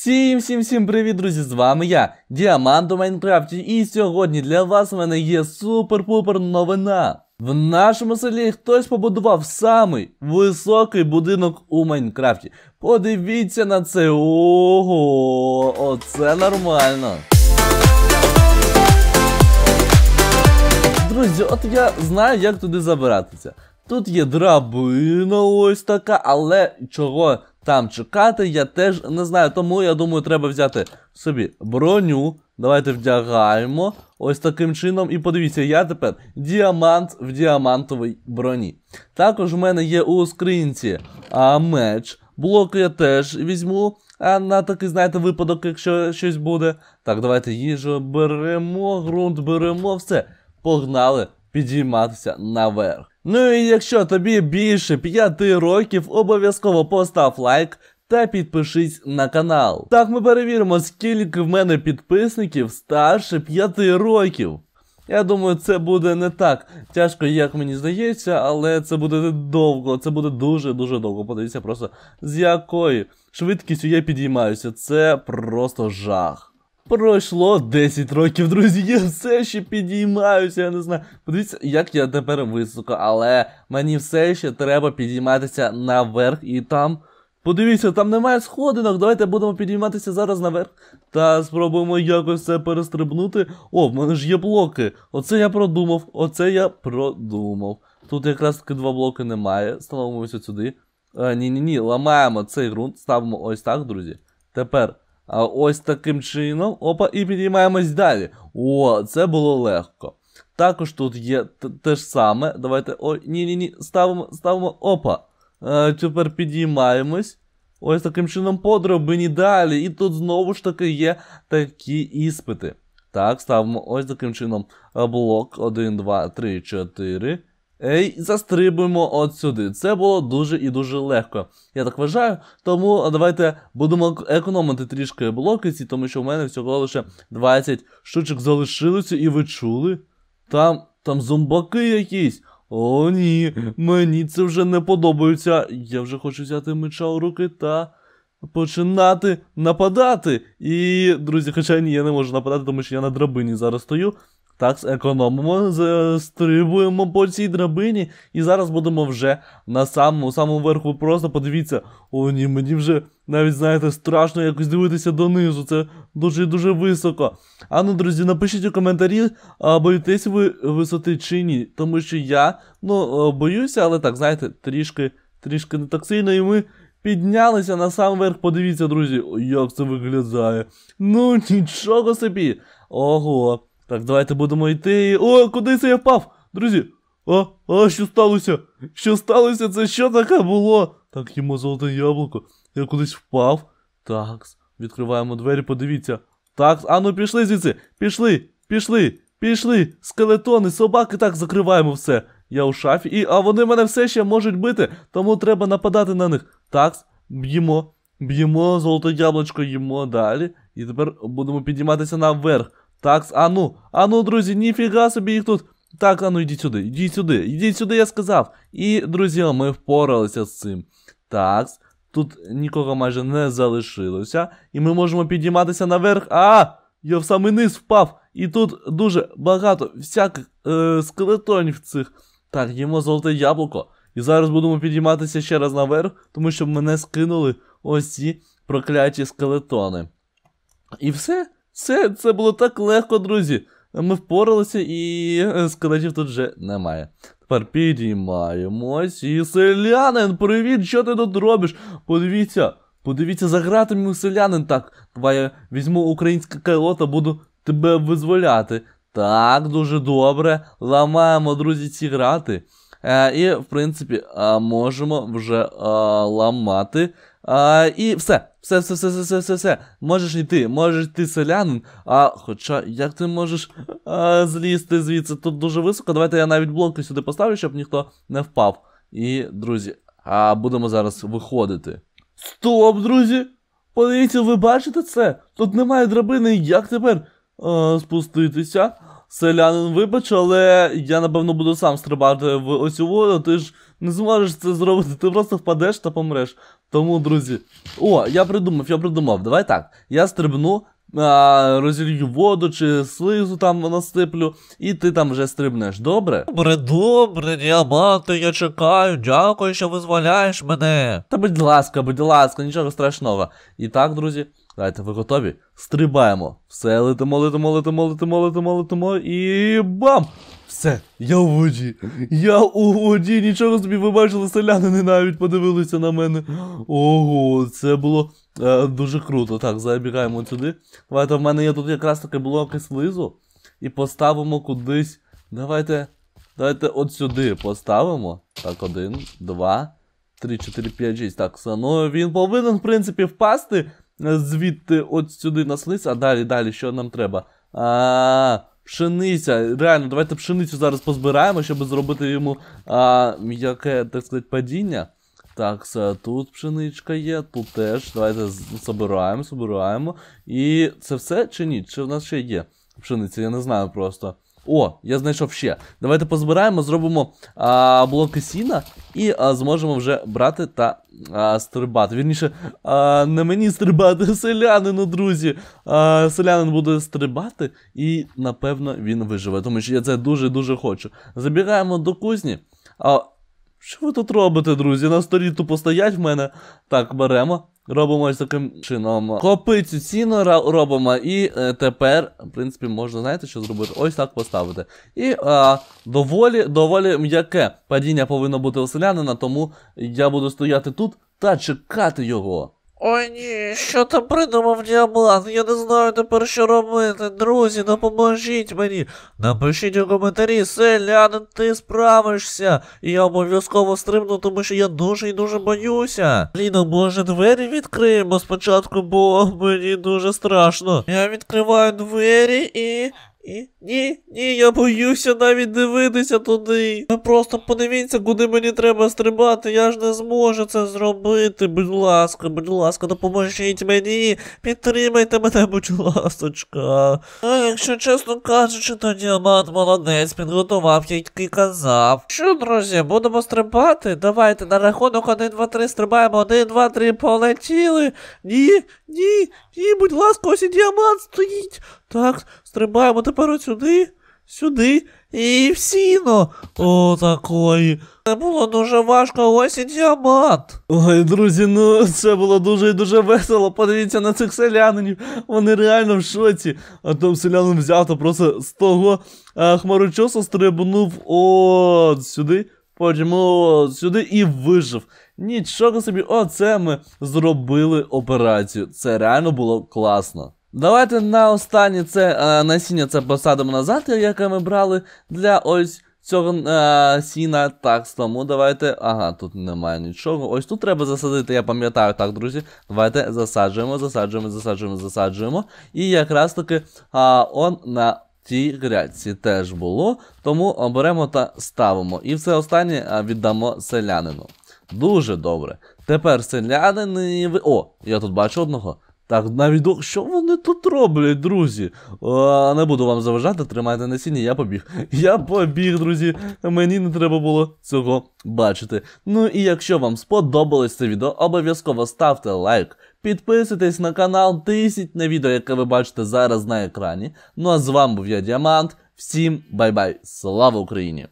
Всім всім всім привіт, друзі! З вами я, Діамант у Майнкрафті, і сьогодні для вас в мене є супер-пупер новина. В нашому селі хтось побудував самий високий будинок у Майнкрафті. Подивіться на це. Ого, оце нормально. Друзі, от я знаю, як туди забиратися. Тут є драбина ось така, але чого там чекати, я теж не знаю. Тому я думаю, треба взяти собі броню. Давайте вдягаємо ось таким чином. І подивіться, я тепер діамант в діамантовій броні. Також в мене є у скринці а, меч. Блок я теж візьму. А на такий, знаєте, випадок, якщо щось буде. Так, давайте їжу беремо, ґрунт беремо, все. Погнали підійматися наверх. Ну і якщо тобі більше 5 років, обов'язково постав лайк. Та підпишись на канал. Так ми перевіримо, скільки в мене підписників старше 5 років. Я думаю, це буде не так тяжко, як мені здається, але це буде довго, це буде дуже-дуже довго. Подивіться просто з якою швидкістю я підіймаюся. Це просто жах. Пройшло 10 років, друзі. Я все ще підіймаюся, я не знаю. Подивіться, як я тепер високо, але мені все ще треба підійматися наверх і там. Подивіться, там немає сходинок. Давайте будемо підійматися зараз наверх. Та спробуємо якось це перестрибнути. О, в мене ж є блоки. Оце я продумав, оце я продумав. Тут якраз таки два блоки немає. Становимося сюди. Е, Ні-ні ні, ламаємо цей ґрунт, ставимо ось так, друзі. Тепер. А Ось таким чином. Опа, і підіймаємось далі. О, це було легко. Також тут є те ж саме. Давайте. Ой, ні-ні-ні, ставимо, ставимо. Опа. Е, Тепер підіймаємось. Ось таким чином подробині далі. І тут знову ж таки є такі іспити. Так, ставимо ось таким чином е, блок. 1, 2, 3, 4. Ей, застрибуємо от сюди. Це було дуже і дуже легко. Я так вважаю. Тому давайте будемо економити трішки блоки тому що в мене всього лише 20 штучок залишилося, і ви чули? Там, Там зомбаки якісь. О, ні, мені це вже не подобається. Я вже хочу взяти меча у руки та починати нападати. І, друзі, хоча ні, я не можу нападати, тому що я на драбині зараз стою. Так, економимо, стрибуємо по цій драбині. І зараз будемо вже на самому самому верху. Просто подивіться. О, ні, мені вже навіть, знаєте, страшно якось дивитися донизу. Це дуже-дуже високо. А ну, друзі, напишіть у коментарі, боїтесь ви висоти чи ні. Тому що я, ну, боюся, але так, знаєте, трішки, трішки не так сильно, і ми. Піднялися на сам верх, подивіться, друзі, як це виглядає. Ну, нічого собі. Ого. Так, давайте будемо йти. О, куди це я впав? Друзі. А, а, що сталося? Що сталося? Це що таке було? Так, їмо золоте яблуко. Я кудись впав. Так, відкриваємо двері, подивіться. Так, а ну пішли звідси. Пішли, пішли, пішли. Скелетони, собаки, так, закриваємо все. Я у шафі, і а вони мене все ще можуть бити, тому треба нападати на них. Так, б'ємо, б'ємо, золоте яблучко, їмо далі. І тепер будемо підніматися наверх. Так, а ну, а ну, друзі, ніфіга собі їх тут. Так, а ну йдіть сюди, йдіть сюди, йдіть сюди, я сказав. І, друзі, ми впоралися з цим. Так, тут нікого майже не залишилося. І ми можемо підійматися наверх. А! Я в самий низ впав. І тут дуже багато всяких е, скелетонів цих. Так, їмо золоте яблуко. І зараз будемо підійматися ще раз наверх, тому що мене скинули ось ці прокляті скелетони. І все. Все, це було так легко, друзі. Ми впоралися і е, складачів тут вже немає. Тепер підіймаємось. І селянин, привіт, що ти тут робиш? Подивіться, подивіться, за гратами селянин так. Давай я візьму українське кайло буду тебе визволяти. Так, дуже добре. Ламаємо, друзі, ці грати. Е, І, в принципі, е, можемо вже е, ламати. А, е, І все. Все, все, все, все, все, все, все. Можеш йти, можеш йти селянин. А хоча як ти можеш а, злізти звідси? Тут дуже високо. Давайте я навіть блоки сюди поставлю, щоб ніхто не впав. І, друзі, а будемо зараз виходити. Стоп, друзі! Подивіться, ви бачите це? Тут немає драбини. Як тепер а, спуститися? Селянин, вибач, але я напевно буду сам стрибати в оцю воду, ти ж не зможеш це зробити. Ти просто впадеш та помреш. Тому, друзі. О, я придумав, я придумав. Давай так. Я стрибну, а, розілью воду чи слизу там насиплю, і ти там вже стрибнеш, добре? Добре, добре, діаманти, я чекаю, дякую, що визволяєш мене. Та будь ласка, будь ласка, нічого страшного. І так, друзі, Давайте ви готові? Стрибаємо. Все, летимо, летимо, летимо, летимо, летимо, летимо і бам! Все, я у воді. Я у воді. Нічого собі ви бачили, селянини навіть подивилися на мене. Ого, це було е, дуже круто. Так, забігаємо сюди. Давайте в мене є тут якраз таке блоки слизу. І поставимо кудись. Давайте. Давайте от сюди поставимо. Так, один, два, три, чотири, п'ять, шість. Так, все, ну він повинен, в принципі, впасти звідти от сюди наслиться, а далі, далі, що нам треба? А, Пшениця. Реально, давайте пшеницю зараз позбираємо, щоб зробити йому а, м'яке, так сказати, падіння. Так, це тут пшеничка є, тут теж. Давайте собираємо, собираємо. І це все чи ні? Чи в нас ще є пшениця? Я не знаю просто. О, я знайшов ще. Давайте позбираємо, зробимо а, блоки сіна і а, зможемо вже брати та а, стрибати. Вірніше, а, не мені стрибати, селянину, друзі. А, Селянин буде стрибати, і напевно він виживе. Тому що я це дуже-дуже хочу. Забігаємо до кузні. А, Що ви тут робите, друзі? На сторі тупо стоять в мене. Так, беремо. Робимо ось таким чином. Копицю ціну робимо. І е, тепер, в принципі, можна, знаєте, що зробити? Ось так поставити. І е, доволі доволі м'яке падіння повинно бути у селянина, тому я буду стояти тут та чекати його. Ой ні, що ти придумав діаблан? Я не знаю тепер, що робити. Друзі, допоможіть мені. Напишіть у коментарі, селянин, ти справишся. Я обов'язково стримну, тому що я дуже і дуже боюся. Ліна, може, двері відкриємо спочатку, бо мені дуже страшно. Я відкриваю двері і. І? Ні, ні, я боюся навіть дивитися туди. Ви просто подивіться, куди мені треба стрибати. Я ж не зможу це зробити. Будь ласка, будь ласка, допоможіть мені. Підтримайте мене, будь ласочка. А якщо чесно кажучи, то діамант молодець підготував, який казав. Що, друзі, будемо стрибати? Давайте на рахунок 1, 2, 3, стрибаємо. 1, 2, 3, полетіли. Ні, ні, ні, будь ласка, ось і діамант стоїть. Так, стрибаємо тепер сюди, сюди і в сіно. О, такої. Це було дуже важко, ось і діамат. Ой, друзі, ну це було дуже і дуже весело. Подивіться на цих селянинів. Вони реально в шоці. А там селянин взяв та просто з того а, е, хмарочосу стрибнув от сюди, потім от сюди і вижив. Нічого собі, оце ми зробили операцію. Це реально було класно. Давайте на останнє це а, е, насіння це посадимо назад, яке ми брали для ось цього а, е, сіна. Так, тому давайте. Ага, тут немає нічого. Ось тут треба засадити, я пам'ятаю, так, друзі. Давайте засаджуємо, засаджуємо, засаджуємо, засаджуємо. І якраз таки а, он на тій грядці теж було. Тому беремо та ставимо. І все останнє е, віддамо селянину. Дуже добре. Тепер селянин. О, я тут бачу одного. Так, навіть що вони тут роблять, друзі? А, Не буду вам заважати, тримайте на сіні, я побіг. Я побіг, друзі. Мені не треба було цього бачити. Ну і якщо вам сподобалось це відео, обов'язково ставте лайк. Підписуйтесь на канал, тисять на відео, яке ви бачите зараз на екрані. Ну а з вами був я Діамант. Всім бай-бай. Слава Україні!